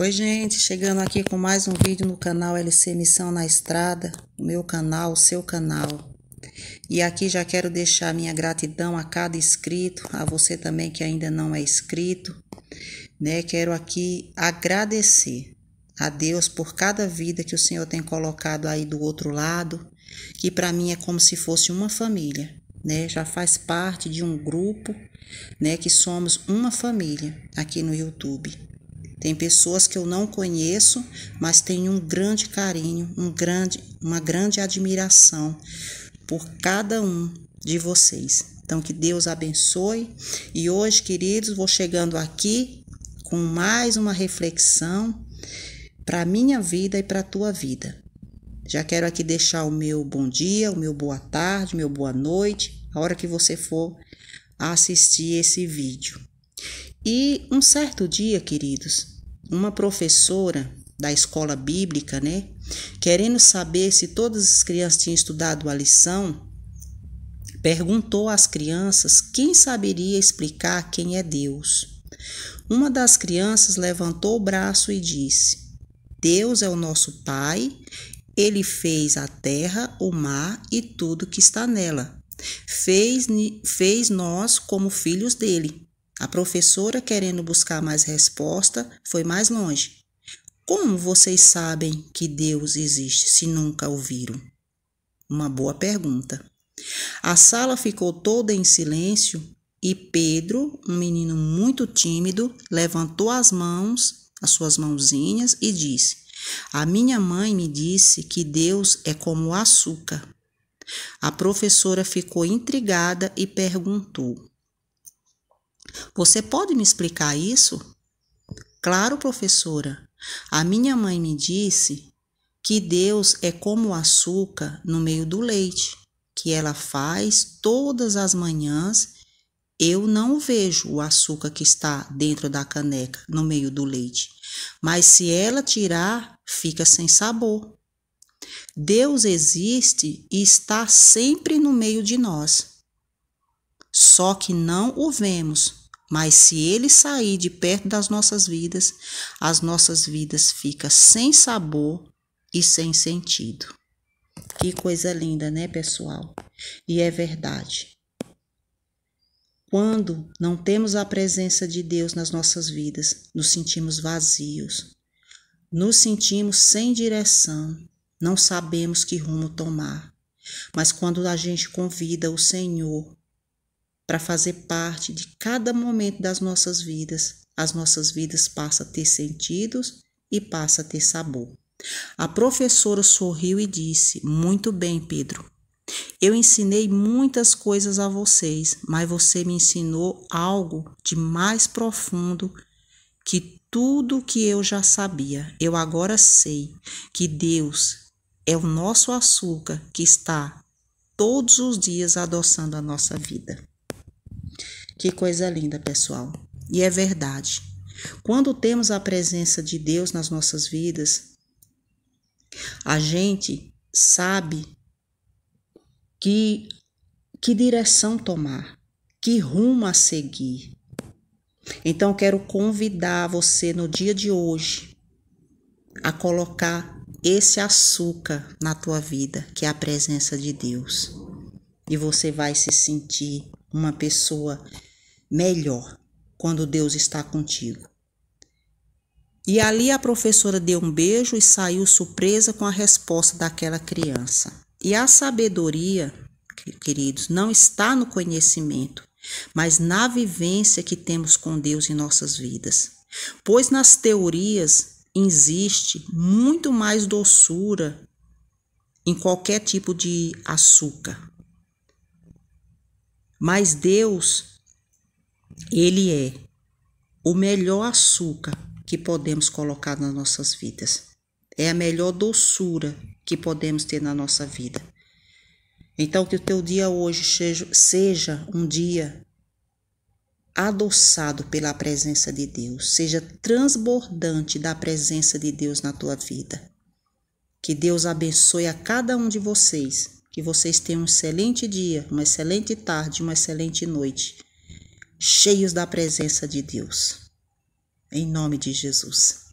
Oi, gente, chegando aqui com mais um vídeo no canal LC Missão na Estrada, o meu canal, o seu canal. E aqui já quero deixar minha gratidão a cada inscrito, a você também que ainda não é inscrito, né? Quero aqui agradecer a Deus por cada vida que o Senhor tem colocado aí do outro lado, que para mim é como se fosse uma família, né? Já faz parte de um grupo, né, que somos uma família aqui no YouTube. Tem pessoas que eu não conheço, mas tenho um grande carinho, um grande, uma grande admiração por cada um de vocês. Então que Deus abençoe. E hoje, queridos, vou chegando aqui com mais uma reflexão para minha vida e para a tua vida. Já quero aqui deixar o meu bom dia, o meu boa tarde, o meu boa noite, a hora que você for assistir esse vídeo. E um certo dia, queridos, uma professora da escola bíblica, né, querendo saber se todas as crianças tinham estudado a lição, perguntou às crianças quem saberia explicar quem é Deus. Uma das crianças levantou o braço e disse: Deus é o nosso Pai, ele fez a terra, o mar e tudo que está nela. Fez, fez nós como filhos dele. A professora, querendo buscar mais resposta, foi mais longe. Como vocês sabem que Deus existe se nunca o viram? Uma boa pergunta. A sala ficou toda em silêncio e Pedro, um menino muito tímido, levantou as mãos, as suas mãozinhas, e disse: A minha mãe me disse que Deus é como açúcar. A professora ficou intrigada e perguntou: você pode me explicar isso? Claro, professora. A minha mãe me disse que Deus é como o açúcar no meio do leite, que ela faz todas as manhãs. Eu não vejo o açúcar que está dentro da caneca, no meio do leite, mas se ela tirar, fica sem sabor. Deus existe e está sempre no meio de nós. Só que não o vemos, mas se ele sair de perto das nossas vidas, as nossas vidas ficam sem sabor e sem sentido. Que coisa linda, né, pessoal? E é verdade. Quando não temos a presença de Deus nas nossas vidas, nos sentimos vazios, nos sentimos sem direção, não sabemos que rumo tomar. Mas quando a gente convida o Senhor para fazer parte de cada momento das nossas vidas. As nossas vidas passam a ter sentidos e passam a ter sabor. A professora sorriu e disse: Muito bem, Pedro. Eu ensinei muitas coisas a vocês, mas você me ensinou algo de mais profundo que tudo que eu já sabia. Eu agora sei que Deus é o nosso açúcar que está todos os dias adoçando a nossa vida. Que coisa linda, pessoal. E é verdade. Quando temos a presença de Deus nas nossas vidas, a gente sabe que que direção tomar, que rumo a seguir. Então quero convidar você no dia de hoje a colocar esse açúcar na tua vida, que é a presença de Deus. E você vai se sentir uma pessoa melhor quando Deus está contigo. E ali a professora deu um beijo e saiu surpresa com a resposta daquela criança. E a sabedoria, queridos, não está no conhecimento, mas na vivência que temos com Deus em nossas vidas. Pois nas teorias existe muito mais doçura em qualquer tipo de açúcar. Mas Deus ele é o melhor açúcar que podemos colocar nas nossas vidas. É a melhor doçura que podemos ter na nossa vida. Então, que o teu dia hoje seja, um dia adoçado pela presença de Deus, seja transbordante da presença de Deus na tua vida. Que Deus abençoe a cada um de vocês, que vocês tenham um excelente dia, uma excelente tarde, uma excelente noite cheios da presença de Deus. Em nome de Jesus.